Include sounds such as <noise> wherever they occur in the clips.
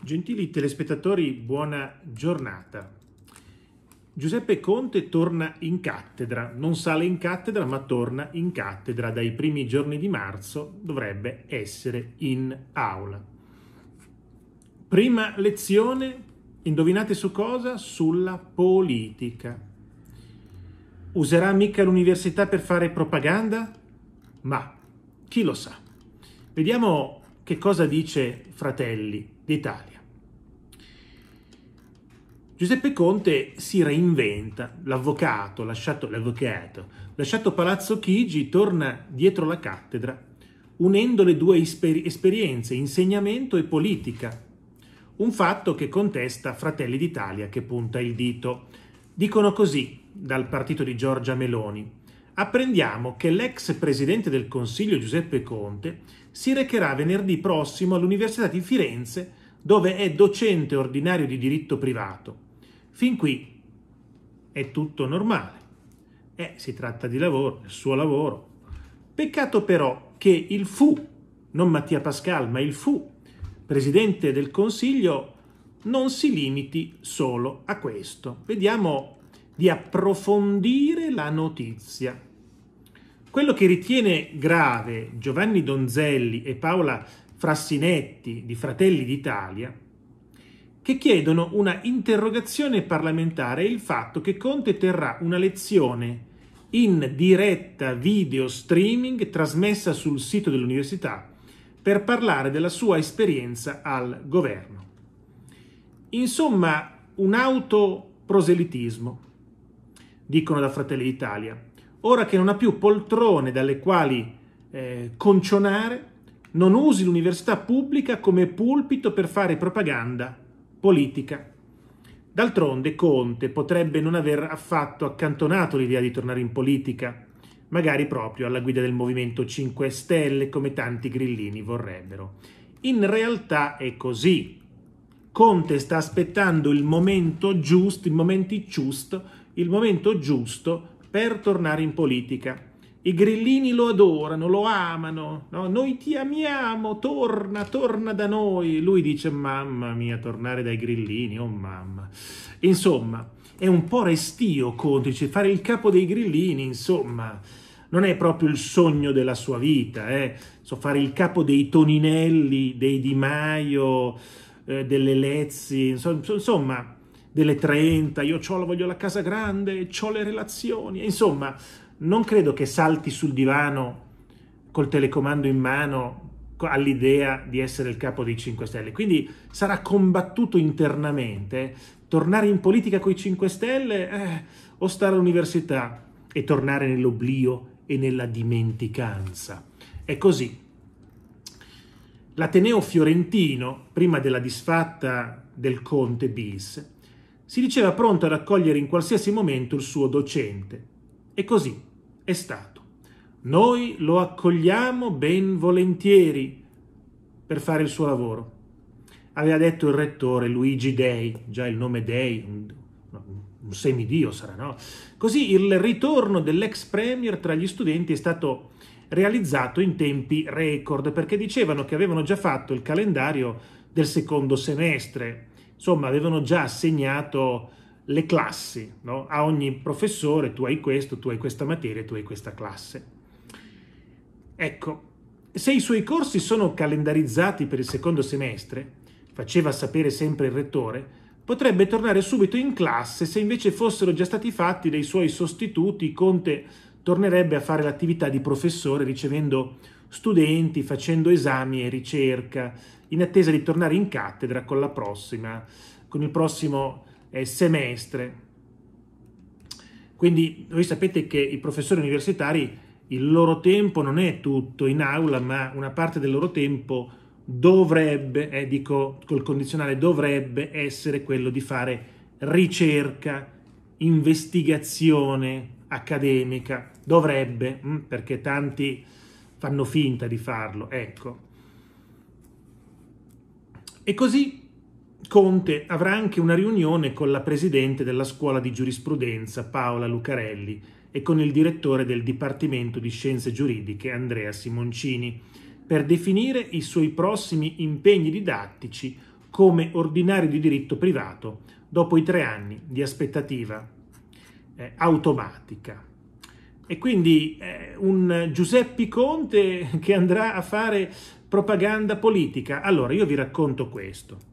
Gentili telespettatori, buona giornata. Giuseppe Conte torna in cattedra, non sale in cattedra ma torna in cattedra dai primi giorni di marzo, dovrebbe essere in aula. Prima lezione, indovinate su cosa? Sulla politica. Userà mica l'università per fare propaganda? Ma chi lo sa? Vediamo che cosa dice Fratelli d'Italia. Giuseppe Conte si reinventa, l'avvocato, lasciato, l'avvocato, lasciato Palazzo Chigi, torna dietro la cattedra, unendo le due isper- esperienze, insegnamento e politica, un fatto che contesta Fratelli d'Italia che punta il dito. Dicono così dal partito di Giorgia Meloni. Apprendiamo che l'ex presidente del Consiglio Giuseppe Conte si recherà venerdì prossimo all'Università di Firenze dove è docente ordinario di diritto privato. Fin qui è tutto normale. Eh, si tratta di lavoro, il suo lavoro. Peccato però che il fu, non Mattia Pascal, ma il fu, presidente del Consiglio, non si limiti solo a questo. Vediamo di approfondire la notizia. Quello che ritiene grave Giovanni Donzelli e Paola Frassinetti di Fratelli d'Italia, che chiedono una interrogazione parlamentare e il fatto che Conte terrà una lezione in diretta video streaming trasmessa sul sito dell'università per parlare della sua esperienza al governo. Insomma, un autoproselitismo, dicono da Fratelli d'Italia, ora che non ha più poltrone dalle quali eh, concionare, non usi l'università pubblica come pulpito per fare propaganda politica. D'altronde Conte potrebbe non aver affatto accantonato l'idea di tornare in politica, magari proprio alla guida del Movimento 5 Stelle come tanti grillini vorrebbero. In realtà è così. Conte sta aspettando il momento giusto, il, momento giusto, il momento giusto per tornare in politica i grillini lo adorano, lo amano, no? noi ti amiamo, torna, torna da noi. Lui dice, mamma mia, tornare dai grillini, oh mamma. Insomma, è un po' restio dice, cioè fare il capo dei grillini, insomma, non è proprio il sogno della sua vita. Eh? So, fare il capo dei Toninelli, dei Di Maio, eh, delle Lezzi, insomma, delle Trenta, io ho, voglio la casa grande, ho le relazioni, insomma non credo che salti sul divano col telecomando in mano all'idea di essere il capo dei 5 Stelle. Quindi sarà combattuto internamente. Tornare in politica con i 5 Stelle eh, o stare all'università e tornare nell'oblio e nella dimenticanza. È così. L'Ateneo fiorentino, prima della disfatta del conte bis, si diceva pronto ad accogliere in qualsiasi momento il suo docente, e così è stato. Noi lo accogliamo ben volentieri per fare il suo lavoro. Aveva detto il rettore Luigi Dei, già il nome Dei, un, un semidio sarà, no? Così il ritorno dell'ex premier tra gli studenti è stato realizzato in tempi record perché dicevano che avevano già fatto il calendario del secondo semestre, insomma avevano già assegnato le classi, no? a ogni professore tu hai questo, tu hai questa materia, tu hai questa classe. Ecco, se i suoi corsi sono calendarizzati per il secondo semestre, faceva sapere sempre il rettore, potrebbe tornare subito in classe se invece fossero già stati fatti dei suoi sostituti, Conte tornerebbe a fare l'attività di professore ricevendo studenti, facendo esami e ricerca, in attesa di tornare in cattedra con la prossima, con il prossimo eh, semestre. Quindi voi sapete che i professori universitari il loro tempo non è tutto in aula, ma una parte del loro tempo dovrebbe, eh, dico col condizionale, dovrebbe essere quello di fare ricerca, investigazione accademica, dovrebbe, mm, perché tanti fanno finta di farlo, ecco. E così Conte avrà anche una riunione con la presidente della scuola di giurisprudenza Paola Lucarelli e con il direttore del Dipartimento di Scienze Giuridiche Andrea Simoncini per definire i suoi prossimi impegni didattici come ordinario di diritto privato dopo i tre anni di aspettativa eh, automatica. E quindi eh, un Giuseppe Conte che andrà a fare propaganda politica. Allora, io vi racconto questo.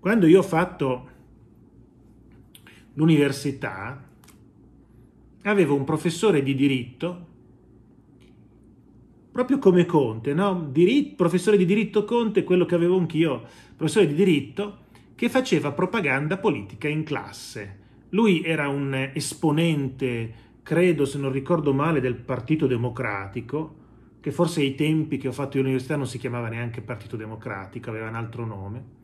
Quando io ho fatto l'università, avevo un professore di diritto, proprio come Conte, no? Diritto, professore di diritto Conte, quello che avevo anch'io, professore di diritto, che faceva propaganda politica in classe. Lui era un esponente, credo se non ricordo male, del Partito Democratico, che forse ai tempi che ho fatto l'università non si chiamava neanche Partito Democratico, aveva un altro nome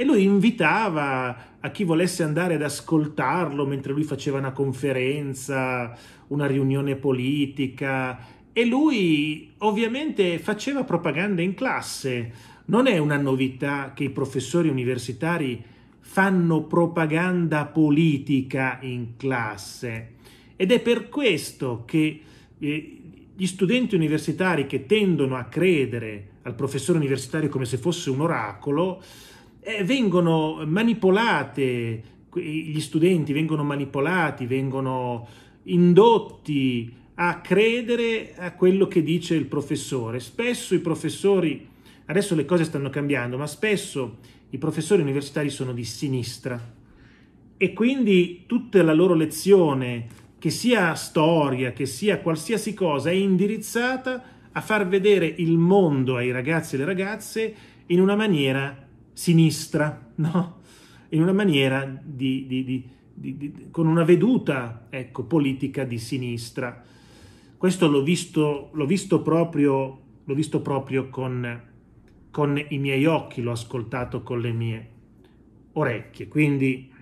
e lui invitava a chi volesse andare ad ascoltarlo mentre lui faceva una conferenza, una riunione politica e lui ovviamente faceva propaganda in classe. Non è una novità che i professori universitari fanno propaganda politica in classe ed è per questo che eh, gli studenti universitari che tendono a credere al professore universitario come se fosse un oracolo eh, vengono manipolate, gli studenti vengono manipolati, vengono indotti a credere a quello che dice il professore. Spesso i professori, adesso le cose stanno cambiando, ma spesso i professori universitari sono di sinistra e quindi tutta la loro lezione, che sia storia, che sia qualsiasi cosa, è indirizzata a far vedere il mondo ai ragazzi e alle ragazze in una maniera sinistra, <laughs> no? in una maniera di, di, di, con una veduta ecco, politica di sinistra. Questo l'ho visto, l'ho visto proprio, l'ho visto proprio con, con i miei occhi, l'ho ascoltato con le mie orecchie. Quindi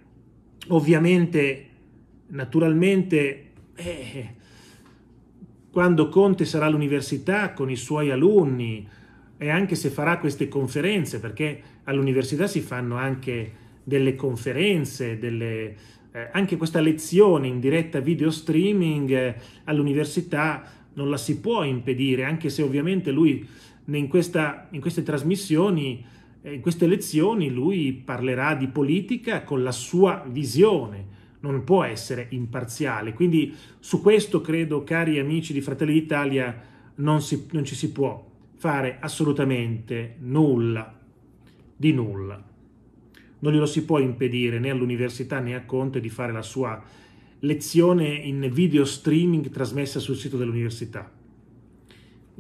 ovviamente, naturalmente, eh, quando Conte sarà all'università con i suoi alunni, e anche se farà queste conferenze, perché all'università si fanno anche delle conferenze, delle, eh, anche questa lezione in diretta video streaming eh, all'università non la si può impedire, anche se ovviamente lui in, questa, in queste trasmissioni, eh, in queste lezioni, lui parlerà di politica con la sua visione, non può essere imparziale. Quindi su questo credo, cari amici di Fratelli d'Italia, non, si, non ci si può fare assolutamente nulla, di nulla. Non glielo si può impedire né all'università né a Conte di fare la sua lezione in video streaming trasmessa sul sito dell'università.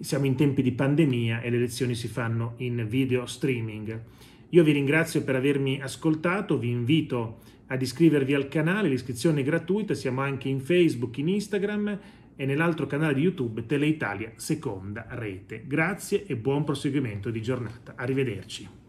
Siamo in tempi di pandemia e le lezioni si fanno in video streaming. Io vi ringrazio per avermi ascoltato, vi invito ad iscrivervi al canale, l'iscrizione è gratuita, siamo anche in Facebook, in Instagram e nell'altro canale di YouTube Teleitalia Seconda Rete. Grazie e buon proseguimento di giornata. Arrivederci.